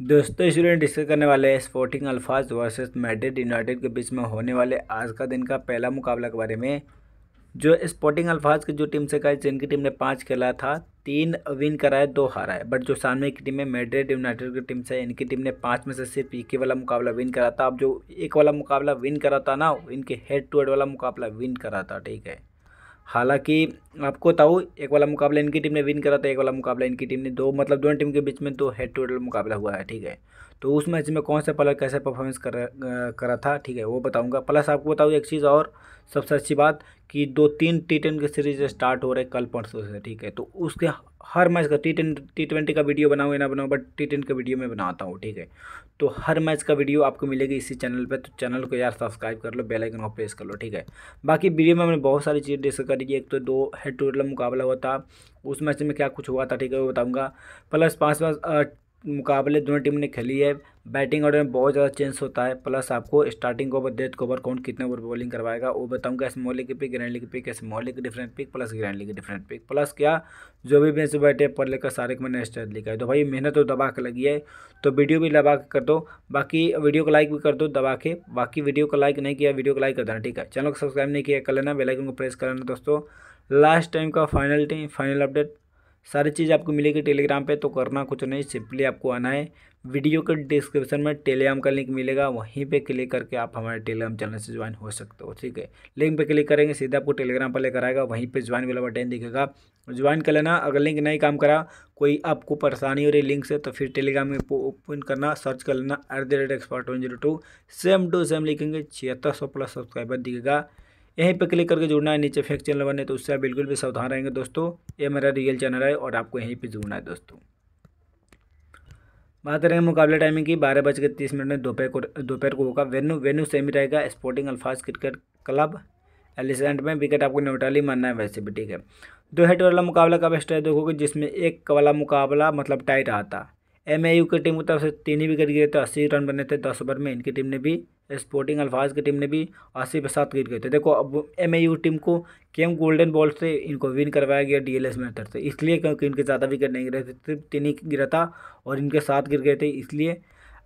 दोस्तों student discuss करने वाले हैं स्पोर्टिंग अल्फाज वर्सेस मैड्रिड यूनाइटेड के बीच में होने वाले आज का दिन का पहला मुकाबला के बारे में जो स्पोर्टिंग अल्फाज की जो टीम से कहा जिनकी टीम ने पाँच खेला था तीन विन कराए दो हाराए बट जो सामने की टीम है मैड्रिड यूनाइटेड की टीम से इनकी टीम ने पाँच में से सिर्फ एक ही वाला मुकाबला विन करा था अब जो एक वाला मुकाबला विन करा था ना इनके हेड टू हेड वाला मुकाबला विन करा था ठीक है हालांकि आपको बताऊँ एक वाला मुकाबला इनकी टीम ने विन करा था एक वाला मुकाबला इनकी टीम ने दो मतलब दोनों टीम के बीच में दो हेड टू हेड मुकाबला हुआ है ठीक है तो उस मैच में कौन सा प्लेयर कैसे परफॉर्मेंस कर करा था ठीक है वो बताऊँगा प्लस आपको बताऊँ एक चीज़ और सबसे अच्छी बात कि दो तीन टी ट्वेंट की सीरीज स्टार्ट हो रहे कल परसों से ठीक है तो उसके हर मैच का टी टेन टी ट्वेंटी का वीडियो बनाऊँ या ना बनाऊँ बट टी टेन का वीडियो मैं बनाता हूँ ठीक है तो हर मैच का वीडियो आपको मिलेगी इसी चैनल पे तो चैनल को यार सब्सक्राइब कर लो बेल आइकन को प्रेस कर लो ठीक है बाकी वीडियो में मैंने बहुत सारी चीज़ डिस्कस करी एक तो दो है हेड टू हेड मुकाबला हुआ था उस मैच में क्या कुछ हुआ था ठीक है वो बताऊँगा प्लस पाँच पाँच मुकाबले दोनों टीम ने खेली है बैटिंग ऑर्डर में बहुत ज़्यादा चेंज होता है प्लस आपको स्टार्टिंग ओवर डेथ ओवर कौन कितने ओवर बॉलिंग करवाएगा वो बताऊंगा ऐसे मोहल्ले की पिक ग्रैंड लीग पिक ऐसे मोहल्ले की different pick plus grand league की डिफरेंट पिक प्लस क्या जो भी मैच बैठे पढ़ लेकर सारे को मैंने स्टेट लिखा है तो भाई मेहनत तो दबा के लगी है तो वीडियो भी दबा कर दो बाकी वीडियो को लाइक भी कर दो दबा के बाकी वीडियो को लाइक नहीं किया वीडियो को लाइक कर देना ठीक है चैनल को सब्सक्राइब नहीं किया कर लेना बेलाइकन को प्रेस कर लेना दोस्तों लास्ट टाइम का फाइनल टाइम फाइनल अपडेट सारी चीज़ आपको मिलेगी टेलीग्राम पे तो करना कुछ नहीं सिंपली आपको आना है वीडियो के डिस्क्रिप्शन में टेलीग्राम का लिंक मिलेगा वहीं पे क्लिक करके आप हमारे टेलीग्राम चैनल से ज्वाइन हो सकते हो ठीक है लिंक पे क्लिक करेंगे सीधे आपको टेलीग्राम पर लेकर आएगा वहीं पे ज्वाइन वाला बटन दिखेगा ज्वाइन कर लेना अगर लिंक नहीं काम करा कोई आपको परेशानी हो रही लिंक से तो फिर टेलीग्राम में ओपन करना सर्च कर लेना at the rate expert one zero two same two same लिखेंगे छिहत्तर सौ प्लस सब्सक्राइबर दिखेगा यहीं पर क्लिक करके जुड़ना है नीचे फेक चैनल बने तो उससे आप बिल्कुल भी सावधान रहेंगे दोस्तों ये मेरा रियल चैनल है और आपको यहीं पर जुड़ना है दोस्तों बात करेंगे मुकाबले टाइमिंग की बारह बज के तीस मिनट में दोपहर को दोपहर को होगा वेन्यू वेन्यू सेमी रहेगा स्पोर्टिंग अल्फाज क्रिकेट क्लब एलिसेंट में विकेट आपको न्यूटाली मानना है वैसे भी ठीक है दो हेड वाला मुकाबला का बेस्ट देखोगे जिसमें एक वाला मुकाबला मतलब टाइट रहा था एम की टीम की तरफ से तीन ही विकेट गिरे थे अस्सी रन बने थे दस ओवर में इनकी टीम ने भी स्पोर्टिंग अल्फाज की टीम ने भी आसिफ के साथ गिर गए थे देखो अब एम टीम को केम गोल्डन बॉल से इनको विन करवाया गया डी एल एस मेथड से इसलिए क्योंकि इनके ज़्यादा विकेट नहीं गिरे थे सिर्फ तीन ही गिरा था और इनके साथ गिर गए थे इसलिए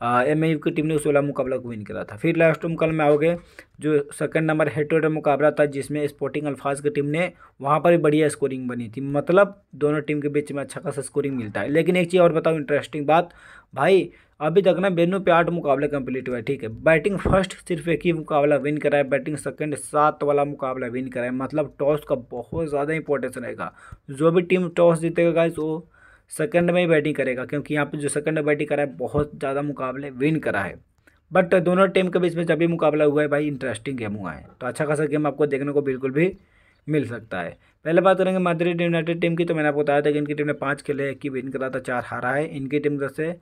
एम की टीम ने उस वाला मुकाबला को विन करा था फिर लास्ट मुकाबला में आओगे जो सेकंड नंबर हेड मुकाबला था जिसमें स्पोर्टिंग अल्फाज की टीम ने वहाँ पर भी बढ़िया स्कोरिंग बनी थी मतलब दोनों टीम के बीच में अच्छा खासा स्कोरिंग मिलता है लेकिन एक चीज़ और बताऊँ इंटरेस्टिंग बात भाई अभी तक ना बेनू पे आठ मुकाबले कंप्लीट हुआ है ठीक है बैटिंग फर्स्ट सिर्फ एक ही मुकाबला विन करा है बैटिंग सेकंड सात वाला मुकाबला विन करा है मतलब टॉस का बहुत ज़्यादा इंपॉर्टेंस रहेगा जो भी टीम टॉस जीतेगा गाइस वो सेकंड में ही बैटिंग करेगा क्योंकि यहाँ पे जो सेकंड में बैटिंग करा है बहुत ज़्यादा मुकाबले विन करा है बट दोनों टीम के बीच में जब भी मुकाबला हुआ है भाई इंटरेस्टिंग गेम हुआ है तो अच्छा खासा गेम आपको देखने को बिल्कुल भी मिल सकता है पहले बात करेंगे माद्रिड यूनाइटेड टीम की तो मैंने आपको बताया था कि इनकी टीम ने पाँच खेले एक ही विन करा था चार हारा है इनकी टीम जैसे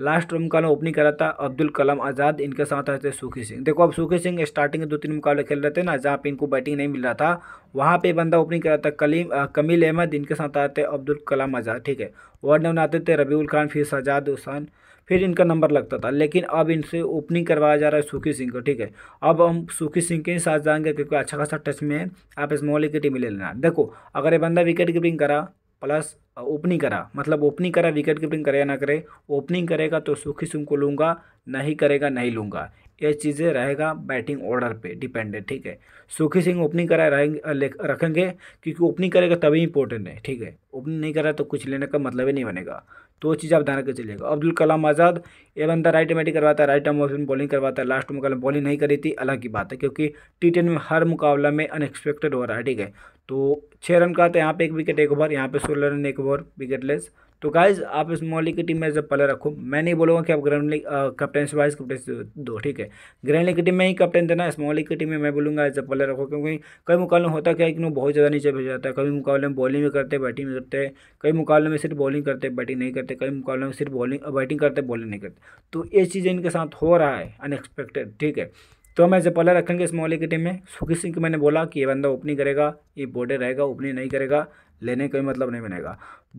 लास्ट मुकाबला ओपनिंग करा था अब्दुल कलाम आज़ाद इनके साथ आते थे सुखी सिंह देखो अब सुखी सिंह स्टार्टिंग दो तीन मुकाबले खेल रहे थे ना जहाँ पे इनको बैटिंग नहीं मिल रहा था वहाँ पे बंदा ओपनिंग करा था कलीम कमील अहमद इनके साथ आते थे अब्दुल कलाम आज़ाद ठीक है वार्ड नंबर आते थे रबीउल खान फिर सजाद हुसैन फिर इनका नंबर लगता था लेकिन अब इनसे ओपनिंग करवाया जा रहा है सुखी सिंह को ठीक है अब हम सुखी सिंह के ही साथ जाएंगे क्योंकि अच्छा खासा टच में है आप इस मोहल्ले की टीम ले लेना देखो अगर ये बंदा विकेट कीपिंग करा प्लस ओपनिंग करा मतलब ओपनिंग करा विकेट कीपिंग करे या ना करे ओपनिंग करेगा तो सुखी सिंह को लूँगा नहीं करेगा नहीं लूँगा ये चीज़ें रहेगा बैटिंग ऑर्डर पे डिपेंडेंट ठीक है सुखी सिंह ओपनिंग करा रहेंगे रखेंगे क्योंकि ओपनिंग करेगा तभी इंपॉर्टेंट है ठीक है आपने नहीं है तो कुछ लेने का मतलब ही नहीं बनेगा तो वो चीज़ आप ध्यान रखकर चलिएगा अब्दुल कलाम आज़ाद ये बंदा राइट बैटिंग करवाता है राइट ऑफ में बॉलिंग करवाता है लास्ट मुकाबले बॉलिंग नहीं करी थी अलग की बात है क्योंकि टी में हर मुकाबला में अनएक्सपेक्टेड हो रहा है ठीक है तो छः रन का था यहाँ पे एक विकेट एक ओवर यहाँ पे सोलह रन एक ओवर विकेट लेस तो गाइज आप इस मोली की टीम में एज ए प्लेयर रखो मैं नहीं बोलूँगा कि आप grand league captain wise captain दो ठीक है ग्रैंड लीग की टीम में ही कप्टन देना इस मोली की टीम में मैं बोलूँगा एज ए प्लेयर रखो क्योंकि कई मुकाबले होता क्या है कि वो बहुत ज़्यादा नीचे भेज जाता है कभी मुकाबले में बॉलिंग भी करते बैटिंग भी करते हैं कई मुकाबले में सिर्फ बॉलिंग करते बैटिंग नहीं करते कई मुकाबले में सिर्फ बॉलिंग बैटिंग करते बॉलिंग नहीं करते तो ये चीज़ इनके साथ हो रहा है अनएक्सपेक्टेड ठीक है तो ऐसे पहले रखेंगे इस मोहल्ले की टीम में सुखी सिंह को मैंने बोला कि ये बंदा ओपनिंग करेगा ये बॉर्डर रहेगा ओपनिंग नहीं करेगा लेने का मतलब नहीं बनेगा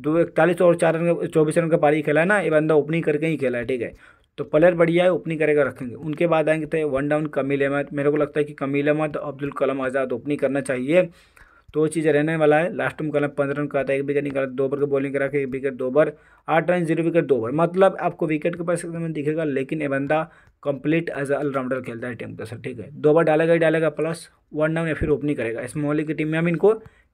दो इकतालीस और चार रन चौबीस रन का पारी खेला है ना ये बंदा ओपनिंग करके ही खेला है ठीक है तो प्लेयर बढ़िया है ओपनिंग करेगा रखेंगे उनके बाद आएंगे थे तो वन डाउन कमील अहमद मेरे को लगता है कि कमील अहमद अब्दुल कलम आज़ाद ओपनिंग करना चाहिए तो चीज़ रहने वाला है लास्ट में कलम पंद्रह रन का आता है एक विकेट निकाला दो ओवर का बॉलिंग करा के एक विकेट दो ओवर आठ रन जीरो विकेट दो ओवर मतलब आपको विकेट के पास में दिखेगा लेकिन ये बंदा कंप्लीट एज ऑलराउंडर खेलता है टीम के साथ ठीक है दो ओवर डालेगा ही डालेगा प्लस वन डाउन या फिर ओपनिंग करेगा इस मोहल्ले की टीम में हम इनको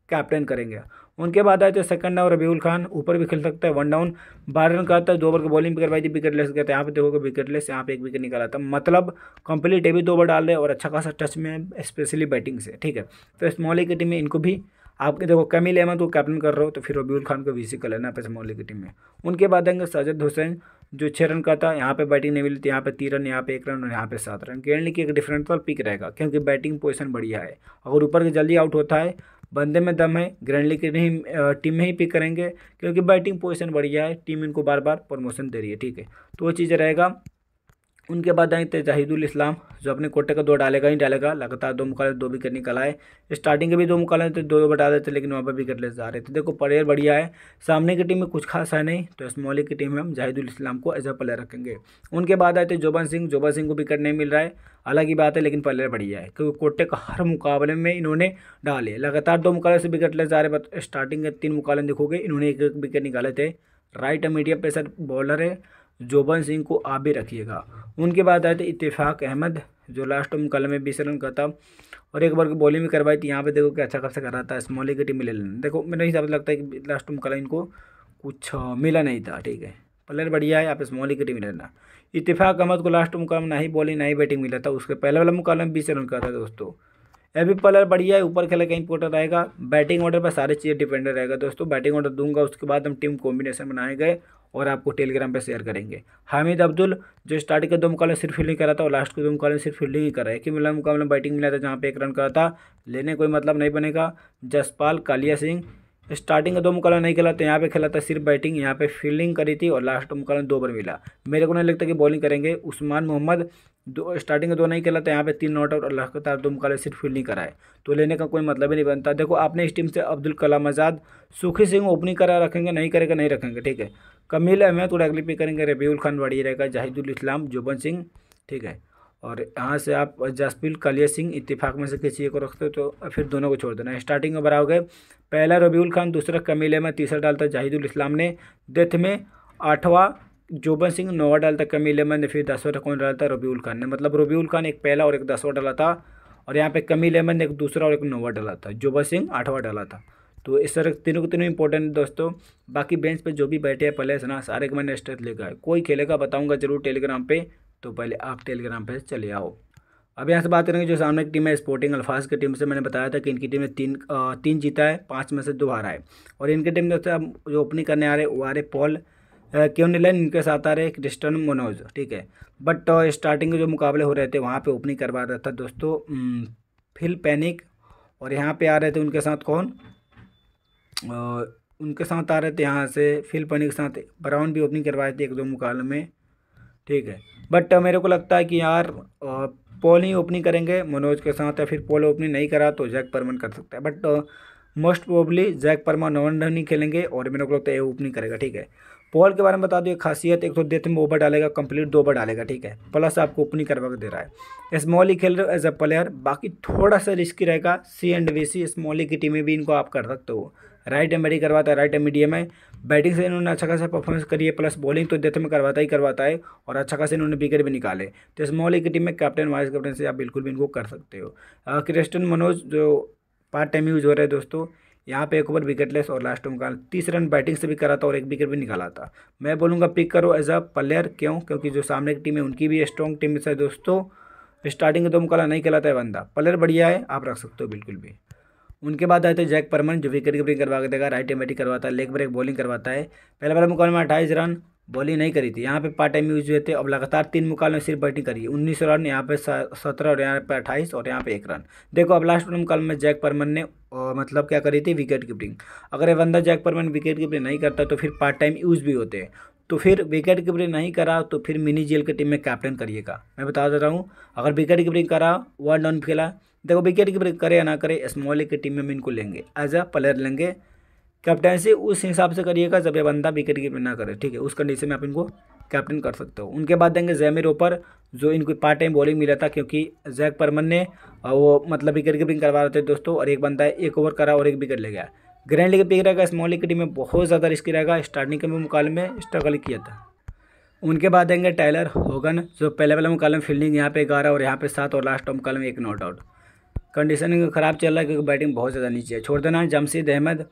कैप्टन करेंगे उनके बाद आते हैं सेकंड डाउन रबीउल खान ऊपर भी खेल सकता है वन डाउन बारह रन का आता है दो ओवर को बॉलिंग भी करवाई थी विकेट लेस गया था यहाँ पे देखोगे विकेट लेस यहाँ पे एक विकेट निकाला था मतलब कंप्लीट डेबी दो ओवर डाल रहे और अच्छा खासा टच में है स्पेशली बैटिंग से ठीक है तो स्मॉली की टीम में इनको भी आपके देखो कमी ले तो कैप्टन कर रहे हो तो फिर रबीउल खान को वीसी कर लेना स्मॉली की टीम में उनके बाद आएंगे साजिद हुसैन जो छः रन का था यहाँ पे बैटिंग नहीं मिली थी यहाँ पे तीन रन यहाँ पे एक रन और यहाँ पे सात रन गेंडली की एक डिफरेंट पर पिक रहेगा क्योंकि बैटिंग पोजीशन बढ़िया है अगर ऊपर के जल्दी आउट होता है बंदे में दम है ग्रैंड लीग ही टीम में ही पिक करेंगे क्योंकि बैटिंग पोजिशन बढ़िया है टीम इनको बार बार प्रमोशन दे रही है ठीक है तो वो चीज़ रहेगा उनके बाद आए थे जाहिदुल इस्लाम जो अपने कोटे का दो डालेगा ही डालेगा लगातार दो मुकाबले दो विकेट निकल आए स्टार्टिंग के भी दो मुकाले थे दो बटा देते थे लेकिन वहाँ पर विकेट ले जा रहे थे देखो प्लेयर बढ़िया है सामने की टीम में कुछ खास है नहीं तो इस्मोली की टीम में हम जाहिदुल इस्लाम को एज अ प्लेयर रखेंगे उनके बाद आए थे जोबन सिंह जोबन सिंह को विकेट नहीं मिल रहा है अलग ही बात है लेकिन प्लेयर बढ़िया है क्योंकि कोटे का हर मुकाबले में इन्होंने डाले लगातार दो मुकाबले से विकेट ले जा रहे बट स्टार्टिंग के तीन मुकाले देखोगे इन्होंने एक एक विकेट निकाले थे राइट मीडियम पेसर बॉलर है जोबन सिंह को आबे रखिएगा उनके बाद आए थे इतफाक़ अहमद जो लास्ट में कल में बीस रन का था और एक बार बॉलिंग भी करवाई थी यहाँ पे देखो कि अच्छा खासा कर रहा था स्मॉली की टीम मिले देखो मेरे हिसाब से लगता है कि लास्ट में कल इनको कुछ मिला नहीं था ठीक है प्लेयर बढ़िया है आप स्मॉली की टीम लेना इतफाक अहमद को लास्ट मुकाबला ना ही बॉलिंग ना ही बैटिंग मिला था उसके पहले वाला मुकाबला में बीस रन का था दोस्तों अभी भी प्लेयर बढ़िया है ऊपर खेला का इंपोर्टेंट रहेगा बैटिंग ऑर्डर पर सारी चीज़ें डिपेंडेंट रहेगा दोस्तों बैटिंग ऑर्डर दूंगा उसके बाद हम टीम कॉम्बिनेशन बनाए गए और आपको टेलीग्राम पे शेयर करेंगे हामिद अब्दुल जो स्टार्टिंग के दो मुकाबले सिर्फ फील्डिंग करा था और लास्ट के दो मुकाबले सिर्फ फील्डिंग ही कर रहा है कि मिला मुकाबला बैटिंग मिला था जहाँ पे एक रन करा था लेने कोई मतलब नहीं बनेगा जसपाल कालिया सिंह स्टार्टिंग का दो मुकाबला नहीं खेला था यहाँ पे खेला था सिर्फ बैटिंग यहाँ पे फील्डिंग करी थी और लास्ट मुकाबला दो ओवर मिला मेरे को नहीं लगता कि बॉलिंग करेंगे उस्मान मोहम्मद दो स्टार्टिंग में दो नहीं कहलाते यहाँ पे तीन नॉट आउट और लगातार दो मुकाबले सिर्फ फील्ड नहीं कराए तो लेने का कोई मतलब ही नहीं बनता देखो आपने इस टीम से अब्दुल कलाम आज़ाद सुखी सिंह ओपनिंग करा रखेंगे नहीं करेगा नहीं रखेंगे ठीक है कमिल अहमद और अगली पे करेंगे रबीउल खान बढ़िया रहेगा जाहिदुल इस्लाम जोबन सिंह ठीक है और यहाँ से आप जसप्रीत कालिया सिंह इतफाक़ में से किसी को रखते हो तो फिर दोनों को छोड़ देना स्टार्टिंग में बराबर पहला रबीउल खान दूसरा कमील अहमद तीसरा डालता जाहिदुल इस्लाम ने डेथ में आठवां जोबन सिंह नोवा डालता कमिल अहमद ने फिर दसवा कौन डाला था रबीउल खान ने मतलब रबीउल खान एक पहला और एक दसवा डाला था और यहाँ पे कमी लेमन ने एक दूसरा और एक नोवा डाला था जोबन सिंह आठवा डाला था तो इस तरह तीनों के तीनों इंपॉर्टेंट दोस्तों बाकी बेंच पे जो भी बैठे हैं पहले ना सारे के मैंने स्टेट लेकर कोई खेलेगा बताऊँगा जरूर टेलीग्राम पर तो पहले आप टेलीग्राम पर चले आओ अब यहाँ से बात करेंगे जो सामने की टीम है स्पोर्टिंग अल्फाज की टीम से मैंने बताया था कि इनकी टीम ने तीन तीन जीता है पाँच में से दो हारा है और इनकी टीम दोस्तों अब जो ओपनिंग करने आ रहे वो आ रहे पॉल क्यों नहीं लाइन इनके साथ आ रहे क्रिस्टन मनोज ठीक है बट स्टार्टिंग के जो मुकाबले हो रहे थे वहाँ पे ओपनिंग करवा रहा था दोस्तों फिल पैनिक और यहाँ पे आ रहे थे उनके साथ कौन उनके साथ आ रहे थे यहाँ से फिल पैनिक के साथ ब्राउन भी ओपनिंग करवाए थे एक दो मुकाबले में ठीक है बट मेरे को लगता है कि यार पोल ही ओपनिंग करेंगे मनोज के साथ या फिर पोल ओपनिंग नहीं करा तो जैक परमन कर सकता है बट मोस्ट प्रोबली जैक परमा नॉन रन ही खेलेंगे और मेरे को लगता है ओपनिंग करेगा ठीक है पॉल के बारे में बता दो एक खासियत एक तो डेथ में ओवर डालेगा कंप्लीट दो ओवर डालेगा ठीक है प्लस आपको ओपनिंग करवा के दे रहा है स्मॉल ही खेल रहे हो एज अ प्लेयर बाकी थोड़ा सा रिस्की रहेगा C and V C small की टीम में भी इनको आप कर सकते हो राइट एम बैटिंग करवाता है राइट एम मीडियम है बैटिंग से इन्होंने अच्छा खासा परफॉर्मेंस करी है प्लस बॉलिंग तो डेथ में करवाता ही करवाता है और अच्छा खासा इन्होंने विकेट भी निकाले तो स्मॉल की टीम में कैप्टन वाइस कैप्टन से आप बिल्कुल भी इनको कर सकते हो क्रिस्टन मनोज जो पार्ट टाइम यूज़ हो रहे हैं दोस्तों यहाँ पे एक ओवर विकेटलेस और लास्ट में निकाल तीस रन बैटिंग से भी करा था और एक विकेट भी निकाला था मैं बोलूँगा पिक करो एज अ प्लेयर क्यों क्योंकि जो सामने की टीम है उनकी भी स्ट्रॉन्ग टीम है दोस्तों स्टार्टिंग में तो मुकाला नहीं खेलाता है बंदा प्लेयर बढ़िया है आप रख सकते हो बिल्कुल भी उनके बाद आए थे जैक परमन जो विकेट कीपिंग करवा देगा राइट बैटिंग करवाता है लेग ब्रेक बॉलिंग करवाता है पहले बार मुकाबले में अट्ठाईस रन बॉलिंग नहीं करी थी यहाँ पे पार्ट टाइम यूज हुए थे अब लगातार तीन मुकाबले में सिर्फ बैटिंग करी उन्नीस रन यहाँ पे सत्रह और यहाँ पे अट्ठाईस और यहाँ पे एक रन देखो अब लास्ट मुकाबले में जैक परमन ने मतलब क्या करी थी विकेट कीपिंग अगर ये बंदा जैक परमन विकेट कीपिंग नहीं करता तो फिर पार्ट टाइम यूज भी होते तो फिर विकेट कीपिंग नहीं करा तो फिर मिनी जेल की टीम में कैप्टन करिएगा मैं बता देता हूँ अगर विकेट कीपिंग करा वन ऑन खेला देखो विकेट कीपिंग करे या ना करे स्मॉल की टीम में इनको लेंगे एज अ प्लेयर लेंगे कैप्टनसी उस हिसाब से करिएगा जब यह बंदा विकेट कीपर ना करे ठीक है उस कंडीशन में आप इनको कैप्टन कर सकते हो उनके बाद देंगे जैमिर ओपर जो इनको पार्ट टाइम बॉलिंग मिला था क्योंकि जैक परमन ने वो मतलब विकेट कीपिंग करवा रहे थे दोस्तों और एक बंदा एक ओवर करा और एक विकेट ले गया ग्रैंड लीग पिक रहेगा स्मॉल लीग टीम में बहुत ज़्यादा रिस्क रहेगा स्टार्टिंग के मुकाबले में स्ट्रगल किया था उनके बाद देंगे टाइलर होगन जो पहले वाला मुकाल में फील्डिंग यहाँ पे ग्यारह और यहाँ पे सात और लास्ट मुकाबले में एक नॉट आउट कंडीशन ख़राब चल रहा है क्योंकि बैटिंग बहुत ज़्यादा नीचे है छोड़ देना जमशेद अहमद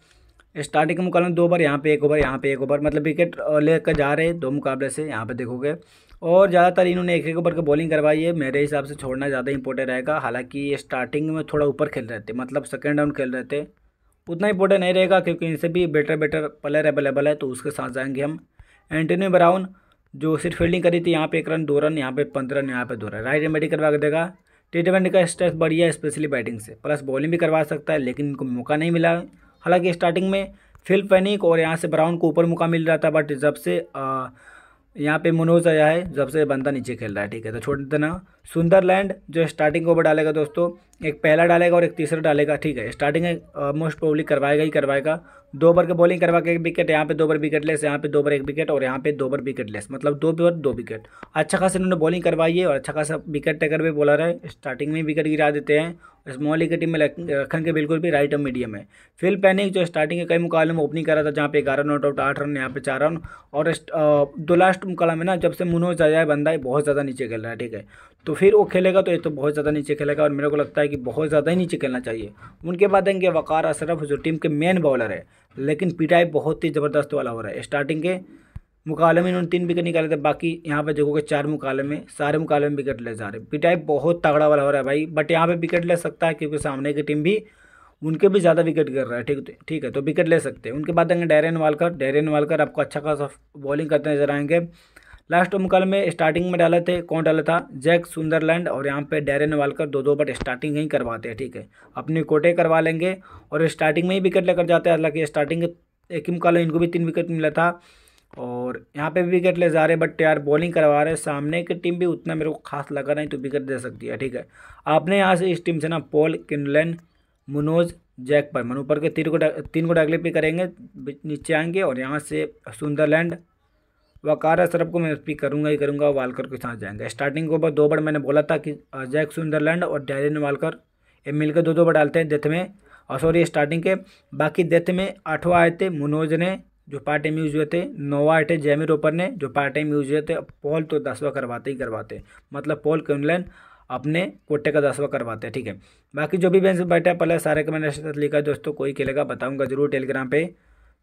स्टार्टिंग के मुकाबले दो ओवर यहाँ पे एक ओवर यहाँ पे एक ओवर मतलब विकेट लेकर जा रहे हैं दो मुकाबले से यहाँ पे देखोगे और ज़्यादातर इन्होंने एक एक ओवर की बॉलिंग करवाई है मेरे हिसाब से छोड़ना ज़्यादा इंपॉर्टेंट रहेगा हालांकि ये स्टार्टिंग में थोड़ा ऊपर खेल रहे थे मतलब सेकेंड राउंड खेल रहे थे उतना इंपॉर्टेंट नहीं रहेगा क्योंकि इनसे भी बेटर बेटर प्लेयर अवेलेबल है तो उसके साथ जाएंगे हम एंटनी ब्राउन जो सिर्फ फील्डिंग करी थी यहाँ पे एक रन दो रन यहाँ पे पंद्रह रन यहाँ पे दो रन राइट रेमेडी करवा के देगा टी ट्वेंटी का स्ट्रेस बढ़िया है स्पेशली बैटिंग से प्लस बॉलिंग भी करवा सकता है लेकिन इनको मौका नहीं मिला हालांकि स्टार्टिंग में फिल पैनिक और यहाँ से ब्राउन को ऊपर मौका मिल रहा था बट जब से यहाँ पे मनोज आया है जब से बंदा नीचे खेल रहा है ठीक है तो छोड़ देना सुंदरलैंड जो स्टार्टिंग ओवर डालेगा दोस्तों एक पहला डालेगा और एक तीसरा डालेगा ठीक है स्टार्टिंग मोस्ट प्रोबली करवाएगा ही करवाएगा दो ओवर के बॉलिंग करवा के एक विकेट यहाँ पे दो ओवर विकेट लेस यहाँ पे दो ओवर एक विकेट और यहाँ पे दो ओवर विकेट लेस मतलब दो ओवर दो विकेट अच्छा खासा इन्होंने बॉलिंग करवाई है और अच्छा खासा विकेट टेकर भी बॉलर है स्टार्टिंग में विकेट गिरा देते हैं स्मॉल ए की टीम में रखन के बिल्कुल भी राइट और मीडियम है फिल पैनिक जो स्टार्टिंग के कई मुकाबले में ओपनिंग कर रहा था जहाँ पे ग्यारह नॉट आउट आठ रन यहाँ पे चार रन और दो लास्ट मुकाबला में ना जब से मुनोज जाए बंदा है बहुत ज़्यादा नीचे खेल रहा है ठीक है तो फिर वो खेलेगा तो ये तो बहुत ज़्यादा नीचे खेलेगा और मेरे को लगता है कि बहुत ज़्यादा ही नीचे खेलना चाहिए उनके बाद देंगे वकार अशरफ जो टीम के मेन बॉलर है लेकिन पिटाई बहुत ही ज़बरदस्त वाला हो रहा है स्टार्टिंग के मुकाले में इन्होंने तीन विकेट निकाले थे बाकी यहाँ पे देखोगे चार मुकाले में सारे मुकाले में विकेट ले जा रहे पिटाई बहुत तगड़ा वाला हो रहा है भाई बट यहाँ पे विकेट ले सकता है क्योंकि सामने की टीम भी उनके भी ज़्यादा विकेट गिर रहा है ठीक ठीक है तो विकेट ले सकते हैं उनके बाद आएंगे डेरेन वालकर डेरेन वालकर आपको अच्छा खासा बॉलिंग करते नजर आएंगे लास्ट मुकाले में स्टार्टिंग में डाले थे कौन डाला था जैक सुंदरलैंड और यहाँ पर डेरेन वालकर दो दो बट स्टार्टिंग ही करवाते हैं ठीक है अपने कोटे करवा लेंगे और स्टार्टिंग में ही विकेट लेकर जाते हैं हालांकि स्टार्टिंग एक ही मुकाल इनको भी तीन विकेट मिला था और यहाँ पे विकेट ले जा रहे हैं बट यार बॉलिंग करवा रहे हैं सामने की टीम भी उतना मेरे को खास लगा नहीं तो विकेट दे सकती है ठीक है आपने यहाँ से इस टीम से ना पॉल किनलैंड मनोज जैक पर मन ऊपर के तीन को तीन को डागले पी करेंगे नीचे आएंगे और यहाँ से सुंदरलैंड वकारा सरफ को मैं पिक करूँगा ही करूँगा वालकर के साथ जाएंगे स्टार्टिंग के ऊपर दो बार मैंने बोला था कि जैक सुंदरलैंड और डैरिन वालकर ये मिलकर दो दो बार डालते हैं डेथ में और सॉरी स्टार्टिंग के बाकी डेथ में आठवा आए थे मनोज ने जो पार्ट टाइम यूज हुए थे नोवा अटे जेमी रोपर ने जो पार्ट टाइम यूज हुए थे पॉल तो दसवा करवाते ही करवाते मतलब पॉल ऑनलाइन अपने कोटे का दसवा करवाते हैं ठीक है बाकी जो भी बैंक बैठे पहले सारे कमेंट लिखा दोस्तों कोई खेलेगा बताऊंगा जरूर टेलीग्राम पे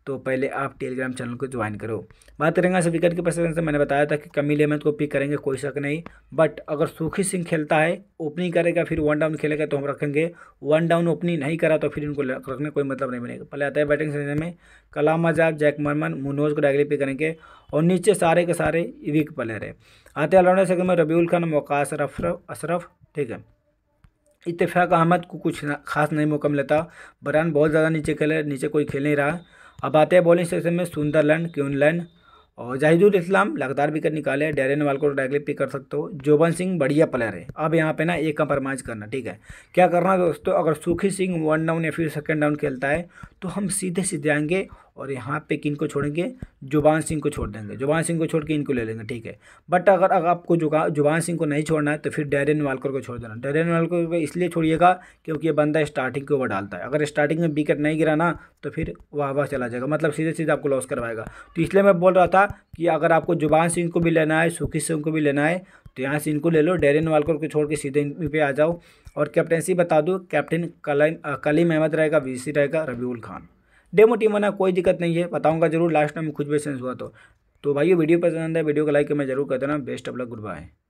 तो पहले आप टेलीग्राम चैनल को ज्वाइन करो बात करेंगे विकेट के प्रशासन से मैंने बताया था कि कमिल अहमद को पिक करेंगे कोई शक नहीं बट अगर सुखी सिंह खेलता है ओपनिंग करेगा फिर वन डाउन खेलेगा तो हम रखेंगे वन डाउन ओपनिंग नहीं करा तो फिर इनको रखने कोई मतलब नहीं बनेगा पहले आता है बैटिंग सेंसर में कलाम आजाद जैक मरमन मुनोज को डायरेक्टली पिक करेंगे और नीचे सारे के सारे वीक प्लेयर है आते हैं ऑलराउंडर सेकंड में रबीउल खान मौका अशरफ अशरफ ठीक है इतफाक अहमद को कुछ खास नहीं मौका मिलता बरान बहुत ज़्यादा नीचे खेले नीचे कोई खेल नहीं रहा अब आते हैं बॉलिंग सेक्शन में सुंदरलैंड क्यूनलैंड और जाहिदुल इस्लाम लगातार विकेट निकाले हैं डेरन वाल को डायरेक्टली पिक कर सकते हो जोबन सिंह बढ़िया प्लेयर है अब यहाँ पे ना एक कंप्रोमाइज़ करना ठीक है क्या करना दोस्तों अगर सुखी सिंह वन डाउन या फिर सेकंड डाउन खेलता है तो हम सीधे सीधे आएंगे और यहाँ पे किन को छोड़ेंगे जुबान सिंह को छोड़ देंगे जुबान सिंह को छोड़ के इनको ले लेंगे ठीक है बट अगर अगर आपको जुबान सिंह को नहीं छोड़ना है तो फिर डेरिन वालकर को छोड़ देना डेरेन वालकर को इसलिए छोड़िएगा क्योंकि ये बंदा स्टार्टिंग के ऊपर डालता है अगर स्टार्टिंग में विकेट नहीं गिरा ना तो फिर वह वाह चला जाएगा मतलब सीधे सीधे आपको लॉस करवाएगा तो इसलिए मैं बोल रहा था कि अगर आपको जुबान सिंह को भी लेना है सुखी सिंह को भी लेना है तो यहाँ से इनको ले लो डेरिन वालकर को छोड़ के सीधे इन पे आ जाओ और कैप्टनसी बता दूँ कैप्टन कलीम अहमद रहेगा वी रहेगा रबीउल खान डेमो टीम बना कोई दिक्कत नहीं है बताऊँगा जरूर लास्ट टाइम खुद भी सेंस हुआ तो तो भाई ये वीडियो पसंद है वीडियो को लाइक मैं जरूर कर देना बेस्ट ऑफ गुड बाय